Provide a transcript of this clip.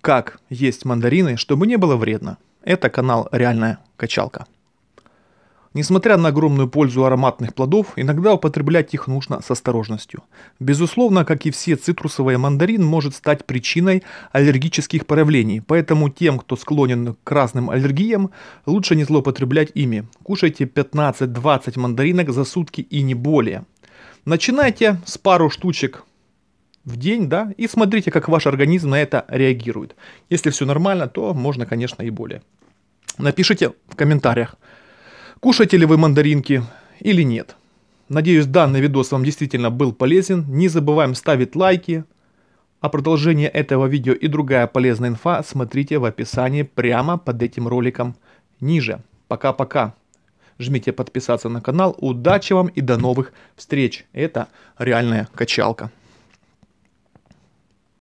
как есть мандарины, чтобы не было вредно. Это канал «Реальная качалка». Несмотря на огромную пользу ароматных плодов, иногда употреблять их нужно с осторожностью. Безусловно, как и все цитрусовые, мандарин может стать причиной аллергических проявлений, поэтому тем, кто склонен к разным аллергиям, лучше не злоупотреблять ими. Кушайте 15-20 мандаринок за сутки и не более. Начинайте с пару штучек в день, да, и смотрите, как ваш организм на это реагирует. Если все нормально, то можно, конечно, и более. Напишите в комментариях, кушаете ли вы мандаринки или нет. Надеюсь, данный видос вам действительно был полезен. Не забываем ставить лайки. А продолжение этого видео и другая полезная инфа смотрите в описании прямо под этим роликом ниже. Пока-пока. Жмите подписаться на канал. Удачи вам и до новых встреч. Это реальная качалка.